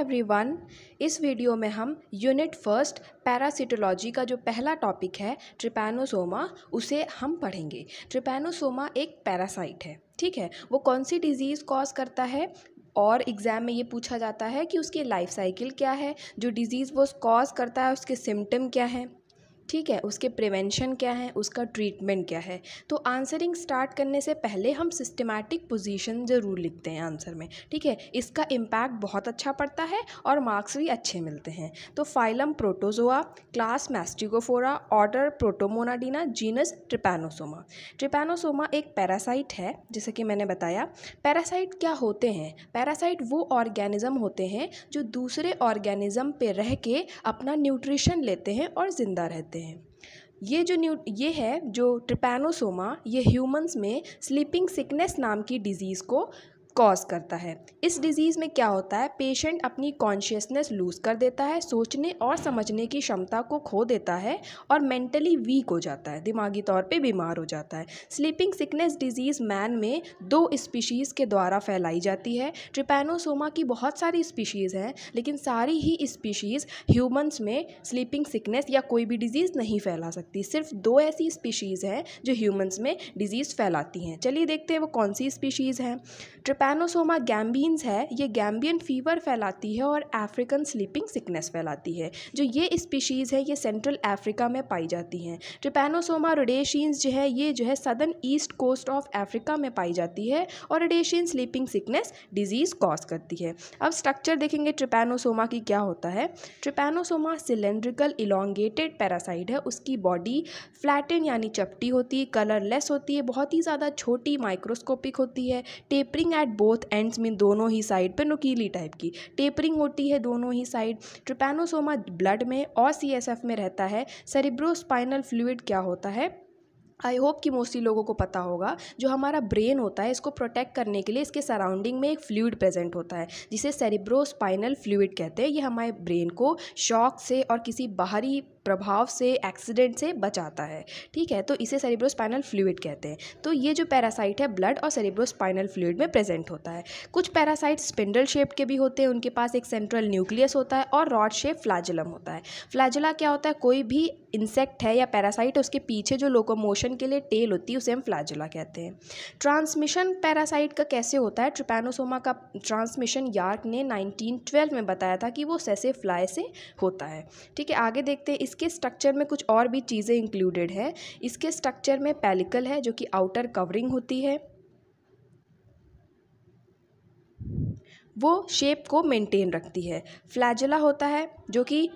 everyone इस video में हम यूनिट फर्स्ट पैरासिटोलॉजी का जो पहला टॉपिक है ट्रिपैनोसोमा उसे हम पढ़ेंगे ट्रिपैनोसोमा एक पैरासाइट है ठीक है वो कौन सी डिजीज़ कॉज करता है और एग्ज़ाम में ये पूछा जाता है कि उसकी लाइफ साइकिल क्या है जो डिज़ीज़ वो कॉज करता है उसके सिम्टम क्या हैं ठीक है उसके प्रिवेंशन क्या है उसका ट्रीटमेंट क्या है तो आंसरिंग स्टार्ट करने से पहले हम सिस्टमैटिक पोजीशन ज़रूर लिखते हैं आंसर में ठीक है इसका इम्पैक्ट बहुत अच्छा पड़ता है और मार्क्स भी अच्छे मिलते हैं तो phylum protozoa class mastigophora order protomonadina genus trypanosoma trypanosoma एक पैरासाइट है जैसे कि मैंने बताया पैरासाइट क्या होते हैं पैरासाइट वो ऑर्गेनिज़म होते हैं जो दूसरे ऑर्गेनिज़म पे रह के अपना न्यूट्रिशन लेते हैं और ज़िंदा रहते हैं होते हैं ये जो न्यू ये है जो ट्रिपैनोसोमा ये ह्यूमन्स में स्लीपिंग सिकनेस नाम की डिज़ीज़ को कॉज करता है इस डिज़ीज़ में क्या होता है पेशेंट अपनी कॉन्शियसनेस लूज़ कर देता है सोचने और समझने की क्षमता को खो देता है और मेंटली वीक हो जाता है दिमागी तौर पे बीमार हो जाता है स्लीपिंग सिकनेस डिजीज़ मैन में दो स्पीशीज़ के द्वारा फैलाई जाती है ट्रिपेनोसोमा की बहुत सारी स्पीशीज़ हैं लेकिन सारी ही स्पीशीज़ ह्यूमन्स में स्लीपिंग सिकनेस या कोई भी डिज़ीज़ नहीं फैला सकती सिर्फ दो ऐसी स्पीशीज़ हैं जो ह्यूमन्स में डिज़ीज़ फैलाती हैं चलिए देखते हैं वो कौन सी स्पीशीज़ हैं ट्रिपे स्पैनोसोमा गैम्बियंस है ये गैम्बियन फीवर फैलाती है और अफ्रीकन स्लीपिंग सिकनेस फैलाती है जो ये स्पीशीज़ है ये सेंट्रल अफ्रीका में पाई जाती हैं ट्रिपेनोसोमा रोडेशियंस जो है ये जो है southern east coast of Africa में पाई जाती है और Rhodesian sleeping sickness disease cause करती है अब स्ट्रक्चर देखेंगे ट्रिपेनोसोमा की क्या होता है ट्रिपेनोसोमा सिलेंड्रिकल इलोंगेटेड पैरासाइड है उसकी बॉडी फ्लैटन यानी चपटी होती है कलरलेस होती है बहुत ही ज़्यादा छोटी माइक्रोस्कोपिक होती है टेपरिंग एट बोथ एंड्स में दोनों ही साइड पर नुकीली टाइप की टेपरिंग होती है दोनों ही साइड ट्रिपेनोसोमा ब्लड में और सी में रहता है सेरिब्रोस्पाइनल फ्लूड क्या होता है आई होप कि मोस्टली लोगों को पता होगा जो हमारा ब्रेन होता है इसको प्रोटेक्ट करने के लिए इसके सराउंडिंग में एक फ्लूड प्रेजेंट होता है जिसे सेरिब्रोस्पाइनल फ्लूड कहते हैं ये हमारे ब्रेन को शॉक से और किसी बाहरी प्रभाव से एक्सीडेंट से बचाता है ठीक है तो इसे सेरिब्रोस्पाइनल फ्लूड कहते हैं तो ये जो पैरासाइट है ब्लड और सेरिब्रोस्पाइनल फ्लूड में प्रेजेंट होता है कुछ पैरासाइट स्पिंडल शेप के भी होते हैं उनके पास एक सेंट्रल न्यूक्लियस होता है और रॉड शेप फ्लाजुलम होता है फ्लाजुला क्या होता है कोई भी इंसेक्ट है या पैरासाइट है उसके पीछे जो लोकोमोशन के लिए टेल होती है उसे हम फ्लाजुला कहते हैं ट्रांसमिशन पैरासाइट का कैसे होता है ट्रिपेनोसोमा का ट्रांसमिशन यार्क ने नाइनटीन में बताया था कि वो सेसे फ्लाई से होता है ठीक है आगे देखते हैं इसके स्ट्रक्चर में कुछ और भी चीज़ें इंक्लूडेड है इसके स्ट्रक्चर में पैलिकल है जो कि आउटर कवरिंग होती है वो शेप को मेंटेन रखती है फ्लैजेला होता है जो कि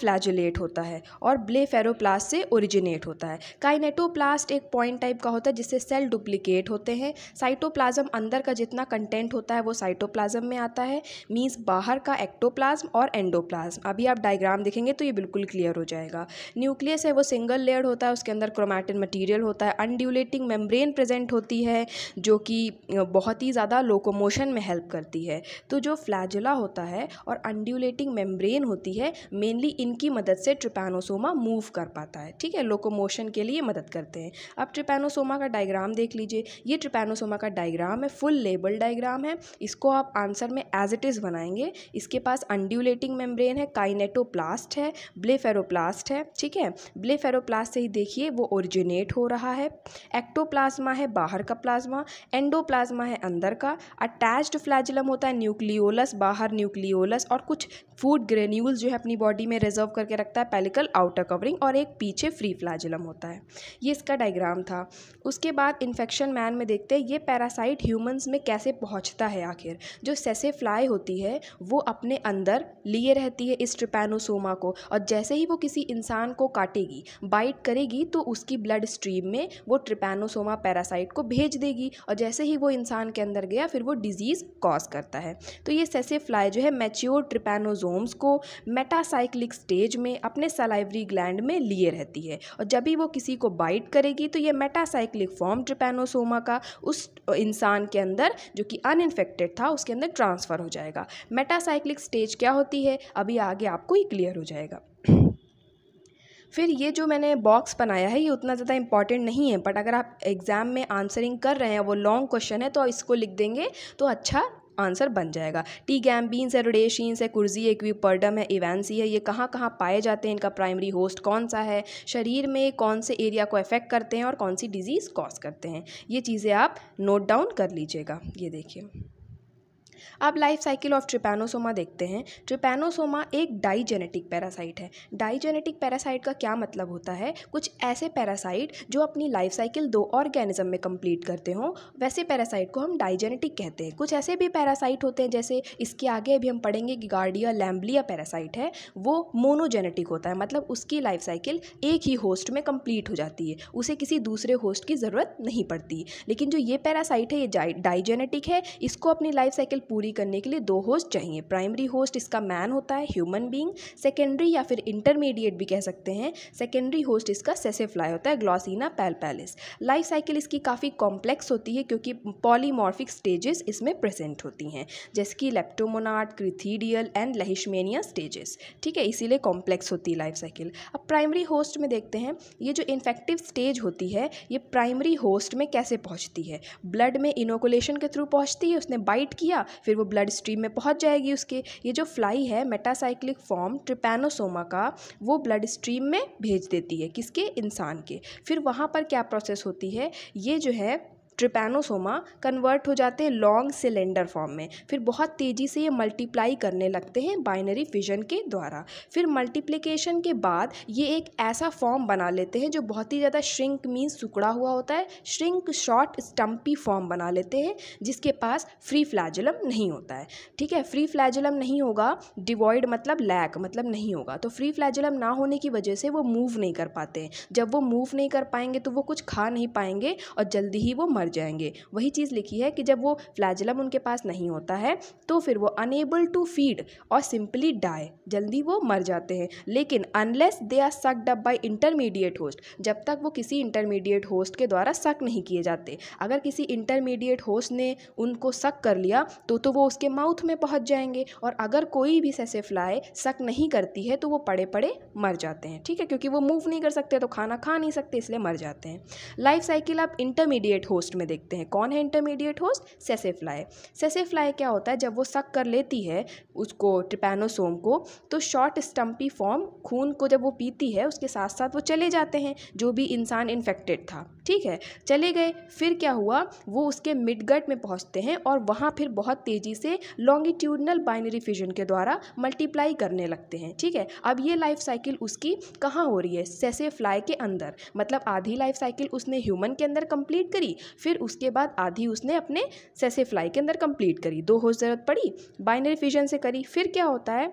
फ्लैजुलेट होता है और ब्लेफेरोप्लास्ट से ओरिजिनेट होता है काइनेटोप्लास्ट एक पॉइंट टाइप का होता है जिससे सेल डुप्लीकेट होते हैं साइटोप्लाज्म अंदर का जितना कंटेंट होता है वो साइटोप्लाज्म में आता है मीन्स बाहर का एक्टोप्लाज्म और एंडोप्लाज्म अभी आप डायग्राम देखेंगे तो ये बिल्कुल क्लियर हो जाएगा न्यूक्लियस है वो सिंगल लेयर होता है उसके अंदर क्रोमैटिन मटीरियल होता है अनड्यूलेटिंग मेम्ब्रेन प्रेजेंट होती है जो कि बहुत ही ज़्यादा लोकोमोशन में हेल्प करती है तो जो फ्लैजिला होता है और अंड्यूलेटिंग मेम्ब्रेन होती है मेनली इनकी मदद से ट्रिपेनोसोमा मूव कर पाता है ठीक है लोकोमोशन के लिए मदद करते हैं अब ट्रिपेनोसोमा का डायग्राम देख लीजिए ये ट्रिपेनोसोमा का डायग्राम है फुल लेबल डायग्राम है इसको आप आंसर में एज इट इज़ बनाएंगे इसके पास अंड्यूलेटिंग मेम्ब्रेन है काइनेटोप्लास्ट है ब्लेफेरोप्लास्ट है ठीक है ब्लेफेरोप्लास्ट से ही देखिए वो ओरिजिनेट हो रहा है एक्टोप्लाज्मा है बाहर का प्लाज्मा एंडोप्लाज्मा है अंदर का अटैच्ड फ्लैजिलम होता है न्यूक्लियोलस बाहर न्यूक्लियोलस और कुछ फूड ग्रेन्यूल्स जो है अपनी बॉडी में रिजर्व करके रखता है पेलिकल आउटर कवरिंग और एक पीछे फ्री फ्लाजिलम होता है ये इसका डायग्राम था उसके बाद इन्फेक्शन मैन में देखते हैं ये पैरासाइट ह्यूमंस में कैसे पहुँचता है आखिर जो सेसे फ्लाई होती है वो अपने अंदर लिए रहती है इस ट्रिपेनोसोमा को और जैसे ही वो किसी इंसान को काटेगी बाइट करेगी तो उसकी ब्लड स्ट्रीम में वो ट्रिपेनोसोमा पैरासाइट को भेज देगी और जैसे ही वो इंसान के अंदर गया फिर वो डिजीज़ कॉज करता है तो ये फ्लाई जो है मैच्योर ट्रिपेनोजोम्स को मेटासाइक्लिक स्टेज में अपने सलाइवरी ग्लैंड में लिए रहती है और जब भी वो किसी को बाइट करेगी तो ये मेटासाइक्लिक फॉर्म ट्रिपेनोसोमा का उस इंसान के अंदर जो कि अनइन्फेक्टेड था उसके अंदर ट्रांसफ़र हो जाएगा मेटासाइक्लिक स्टेज क्या होती है अभी आगे आपको ही क्लियर हो जाएगा फिर ये जो मैंने बॉक्स बनाया है ये उतना ज़्यादा इंपॉर्टेंट नहीं है बट अगर आप एग्ज़ाम में आंसरिंग कर रहे हैं वो लॉन्ग क्वेश्चन है तो इसको लिख देंगे तो अच्छा आंसर बन जाएगा टी गैम्बीस है रोडेशियंस है कुर्जी एक्वीपर्डम है इवेंसी है ये कहाँ कहाँ पाए जाते हैं इनका प्राइमरी होस्ट कौन सा है शरीर में कौन से एरिया को अफेक्ट करते हैं और कौन सी डिजीज़ कॉज करते हैं ये चीज़ें आप नोट डाउन कर लीजिएगा ये देखिए अब लाइफ साइकिल ऑफ ट्रिपैनोसोमा देखते हैं ट्रिपैनोसोमा एक डाइजेनेटिक पैरासाइट है डाइजेनेटिक पैरासाइट का क्या मतलब होता है कुछ ऐसे पैरासाइट जो अपनी लाइफ साइकिल दो ऑर्गेनिज्म में कंप्लीट करते हों वैसे पैरासाइट को हम डाइजेनेटिक कहते हैं कुछ ऐसे भी पैरासाइट होते हैं जैसे इसके आगे अभी हम पढ़ेंगे कि गार्डिया लैम्बलिया पैरासाइट है वो मोनोजेनेटिक होता है मतलब उसकी लाइफ साइकिल एक ही होस्ट में कंप्लीट हो जाती है उसे किसी दूसरे होस्ट की ज़रूरत नहीं पड़ती लेकिन जो ये पैरासाइट है ये डाइजेनेटिक है इसको अपनी लाइफ साइकिल पूरी पूरी करने के लिए दो होस्ट चाहिए प्राइमरी होस्ट इसका मैन होता है ह्यूमन बींग सेकेंडरी या फिर इंटरमीडिएट भी कह सकते हैं सेकेंडरी होस्ट इसका सेसेफ्लाई होता है ग्लॉसिना पैलपैलिस लाइफ साइकिल इसकी काफ़ी कॉम्प्लेक्स होती है क्योंकि पॉलीमॉर्फिक स्टेजेस इसमें प्रेजेंट होती हैं जैसे कि लेप्टोमोनाट क्रिथीडियल एंड लहिशमेनिया स्टेजेस ठीक है इसीलिए कॉम्प्लेक्स होती है लाइफ साइकिल अब प्राइमरी होस्ट में देखते हैं ये जो इन्फेक्टिव स्टेज होती है ये प्राइमरी होस्ट में कैसे पहुँचती है ब्लड में इनोकुलेशन के थ्रू पहुँचती है उसने बाइट किया फिर वो ब्लड स्ट्रीम में पहुंच जाएगी उसके ये जो फ्लाई है मेटासाइक्लिक फॉर्म ट्रिपेनोसोमा का वो ब्लड स्ट्रीम में भेज देती है किसके इंसान के फिर वहाँ पर क्या प्रोसेस होती है ये जो है ट्रिपेनोसोमा कन्वर्ट हो जाते हैं लॉन्ग सिलेंडर फॉर्म में फिर बहुत तेज़ी से ये मल्टीप्लाई करने लगते हैं बाइनरी फिजन के द्वारा फिर मल्टीप्लिकेशन के बाद ये एक ऐसा फॉर्म बना लेते हैं जो बहुत ही ज़्यादा श्रिंक मीन्स सुकड़ा हुआ होता है श्रिंक शॉर्ट स्टम्पी फॉर्म बना लेते हैं जिसके पास फ्री फ्लैजलम नहीं होता है ठीक है फ्री फ्लैजलम नहीं होगा डिवॉइड मतलब लैक मतलब नहीं होगा तो फ्री फ्लैजलम ना होने की वजह से वो मूव नहीं कर पाते जब वो मूव नहीं कर पाएंगे तो वो कुछ खा नहीं पाएंगे और जल्दी ही वो मर मर जाएंगे वही चीज़ लिखी है कि जब वो फ्लैजलम उनके पास नहीं होता है तो फिर वो अनेबल टू फीड और सिंपली डाई जल्दी वो मर जाते हैं लेकिन unless they are sucked up by intermediate host जब तक वो किसी इंटरमीडिएट होस्ट के द्वारा सक नहीं किए जाते अगर किसी इंटरमीडिएट होस्ट ने उनको सक कर लिया तो तो वो उसके माउथ में पहुंच जाएंगे और अगर कोई भी सैसे फ्लाई सक नहीं करती है तो वो पड़े पड़े मर जाते हैं ठीक है क्योंकि वो मूव नहीं कर सकते तो खाना खा नहीं सकते इसलिए मर जाते हैं लाइफ साइकिल आप इंटरमीडिएट होस्ट में देखते हैं कौन है इंटरमीडिएट होस्ट सेसेफ्लाई सेसेफ्लाई क्या होता है जब वो सक कर लेती है उसको ट्रिपेनोसोम को तो शॉर्ट स्टम्पी फॉर्म खून को जब वो पीती है उसके साथ साथ वो चले जाते हैं जो भी इंसान इन्फेक्टेड था ठीक है चले गए फिर क्या हुआ वो उसके मिडगट में पहुँचते हैं और वहाँ फिर बहुत तेज़ी से लॉन्गिट्यूडनल बाइनरी फ्यूजन के द्वारा मल्टीप्लाई करने लगते हैं ठीक है अब ये लाइफ साइकिल उसकी कहाँ हो रही है सेसे फ्लाई के अंदर मतलब आधी लाइफ साइकिल उसने ह्यूमन के अंदर कंप्लीट करी फिर उसके बाद आधी उसने अपने सेसे फ्लाई के अंदर कंप्लीट करी दो होश ज़रूरत पड़ी बाइनरी फिजन से करी फिर क्या होता है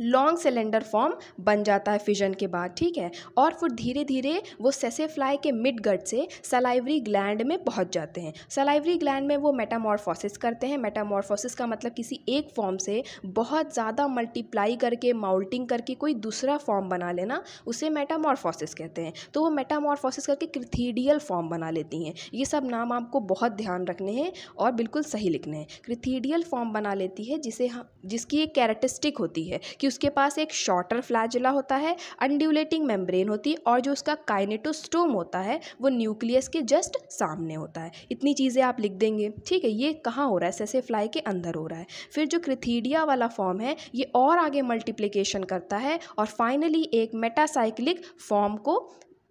लॉन्ग सिलेंडर फॉर्म बन जाता है फिजन के बाद ठीक है और फिर धीरे धीरे वो सेसेफ्लाई के मिड गट से सलाइवरी ग्लैंड में पहुंच जाते हैं सलाइवरी ग्लैंड में वो मेटामॉर्फोसिस करते हैं मेटामॉर्फोसिस का मतलब किसी एक फॉर्म से बहुत ज़्यादा मल्टीप्लाई करके माउल्टिंग करके कोई दूसरा फॉर्म बना लेना उसे मेटामॉर्फोसिस कहते हैं तो वो मेटामॉर्फोसिस करके क्रिथीडियल फॉर्म बना लेती हैं ये सब नाम आपको बहुत ध्यान रखने हैं और बिल्कुल सही लिखने हैं क्रिथीडियल फॉर्म बना लेती है जिसे हम जिसकी एक कैरेटिस्टिक होती है कि उसके पास एक शॉर्टर फ्लैजिला होता है अंड्यूलेटिंग मेम्ब्रेन होती है और जो उसका काइनेटोस्टोम होता है वो न्यूक्लियस के जस्ट सामने होता है इतनी चीज़ें आप लिख देंगे ठीक है ये कहाँ हो रहा है फ्लाई के अंदर हो रहा है फिर जो क्रिथीडिया वाला फॉर्म है ये और आगे मल्टीप्लीकेशन करता है और फाइनली एक मेटासाइक्लिक फॉर्म को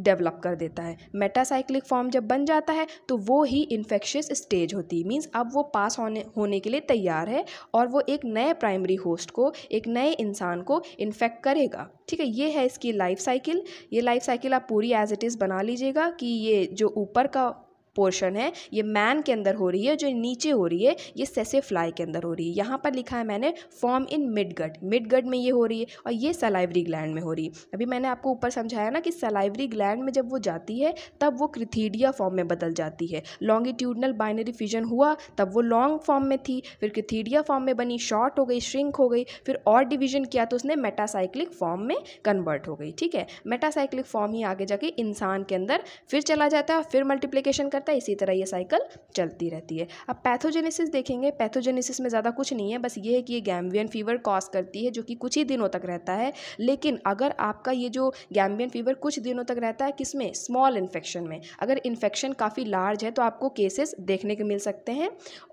डेवलप कर देता है मेटासाइक्लिक फॉर्म जब बन जाता है तो वो ही इन्फेक्शियस स्टेज होती है मीन्स अब वो पास होने होने के लिए तैयार है और वो एक नए प्राइमरी होस्ट को एक नए इंसान को इन्फेक्ट करेगा ठीक है ये है इसकी लाइफ साइकिल ये लाइफ साइकिल आप पूरी एज इट इज़ बना लीजिएगा कि ये जो ऊपर का पोर्शन है ये मैन के अंदर हो रही है जो नीचे हो रही है ये सेसे फ्लाई के अंदर हो रही है यहाँ पर लिखा है मैंने form in mid gut mid gut में ये हो रही है और ये सलाइवरी ग्लैंड में हो रही है अभी मैंने आपको ऊपर समझाया ना कि सलाइवरी ग्लैंड में जब वो जाती है तब वो क्रिथीडिया फॉर्म में बदल जाती है लॉन्गिट्यूडनल बाइनरी फ्यूजन हुआ तब वो लॉन्ग फॉर्म में थी फिर क्रिथीडिया फॉर्म में बनी शॉर्ट हो गई श्रिंक हो गई फिर और डिविजन किया तो उसने मेटासाइक्लिक फॉर्म में कन्वर्ट हो गई ठीक है मेटासाइक्लिक फॉर्म ही आगे जाके इंसान के अंदर फिर चला जाता है फिर मल्टीप्लीकेशन कर करता है इसी तरह ये साइकिल चलती रहती है अब पैथोजेनेसिस देखेंगे पैथोजेनेसिस में ज़्यादा कुछ नहीं है बस ये है कि ये गैम्बियन फीवर कॉज करती है जो कि कुछ ही दिनों तक रहता है लेकिन अगर आपका ये जो गैम्बियन फीवर कुछ दिनों तक रहता है किसमें स्मॉल इन्फेक्शन में अगर इन्फेक्शन काफ़ी लार्ज है तो आपको केसेस देखने को मिल सकते हैं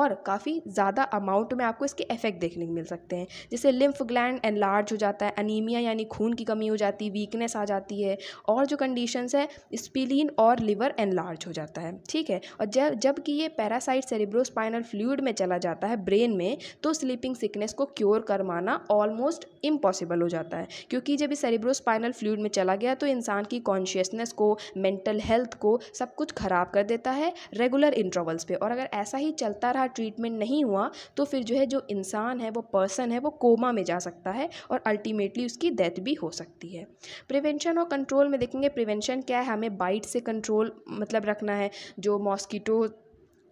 और काफ़ी ज़्यादा अमाउंट में आपको इसके इफेक्ट देखने को मिल सकते हैं जैसे लिम्फ ग्लैंड एनलार्ज हो जाता है अनीमिया यानी खून की कमी हो जाती है वीकनेस आ जाती है और जो कंडीशंस है स्पिलीन और लिवर एनलार्ज हो जाता है ठीक है और जब जबकि ये पैरासाइट सेरिब्रोस्पाइनल फ्लूड में चला जाता है ब्रेन में तो स्लीपिंग सिकनेस को क्योर करवाना ऑलमोस्ट इम्पॉसिबल हो जाता है क्योंकि जब ये सेरिब्रोस्पाइनल फ्लूड में चला गया तो इंसान की कॉन्शियसनेस को मेंटल हेल्थ को सब कुछ ख़राब कर देता है रेगुलर इंटरवल्स पे और अगर ऐसा ही चलता रहा ट्रीटमेंट नहीं हुआ तो फिर जो है जो इंसान है वो पर्सन है वो कोमा में जा सकता है और अल्टीमेटली उसकी डेथ भी हो सकती है प्रिवेंशन और कंट्रोल में देखेंगे प्रिवेंशन क्या है हमें बाइट से कंट्रोल मतलब रखना है जो मॉस्किटो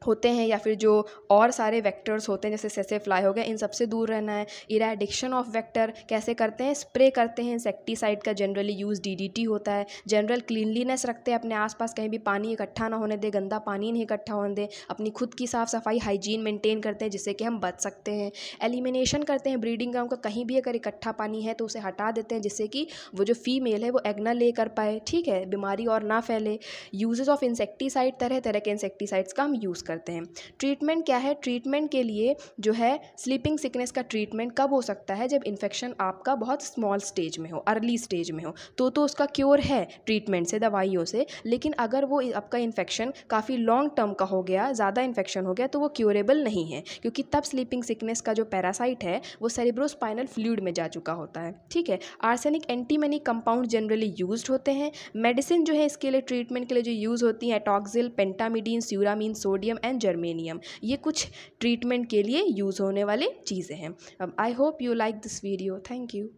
होते हैं या फिर जो और सारे वेक्टर्स होते हैं जैसे सेसे फ्लाई हो गए इन सबसे दूर रहना है इराडिक्शन ऑफ वेक्टर कैसे करते हैं स्प्रे करते हैं इंसेक्टिसाइड का जनरली यूज़ डीडीटी होता है जनरल क्लीनलीनेस रखते हैं अपने आसपास कहीं भी पानी इकट्ठा ना होने दें गंदा पानी नहीं इकट्ठा होने दें अपनी खुद की साफ़ सफाई हाइजीन मेंटेन करते हैं जिससे कि हम बच सकते हैं एलिमिनेशन करते हैं ब्रीडिंग ग्राउंड का कहीं भी अगर इकट्ठा पानी है तो उसे हटा देते हैं जिससे कि वो जो फीमेल है वो एग्ना ले कर पाए ठीक है बीमारी और ना फैले यूजेज ऑफ इंसेक्टिसाइड तरह तरह के इंसेक्टिसाइड्स का हम यूज़ करते हैं ट्रीटमेंट क्या है ट्रीटमेंट के लिए जो है स्लीपिंग सिकनेस का ट्रीटमेंट कब हो सकता है जब इन्फेक्शन आपका बहुत स्मॉल स्टेज में हो अर्ली स्टेज में हो तो तो उसका क्योर है ट्रीटमेंट से दवाइयों से लेकिन अगर वो आपका इन्फेक्शन काफ़ी लॉन्ग टर्म का हो गया ज़्यादा इन्फेक्शन हो गया तो वो क्योरेबल नहीं है क्योंकि तब स्लीपिंग सिकनेस का जो पैरासाइट है वो सेरिब्रोस्पाइनल फ्लूड में जा चुका होता है ठीक है arsenic antimony compound generally use होते हैं मेडिसिन जो है इसके लिए ट्रीटमेंट के लिए जो यूज़ होती हैं toxil pentamidine suramin sodium and germanium ये कुछ ट्रीटमेंट के लिए यूज़ होने वाले चीज़ें हैं अब I hope you like this video thank you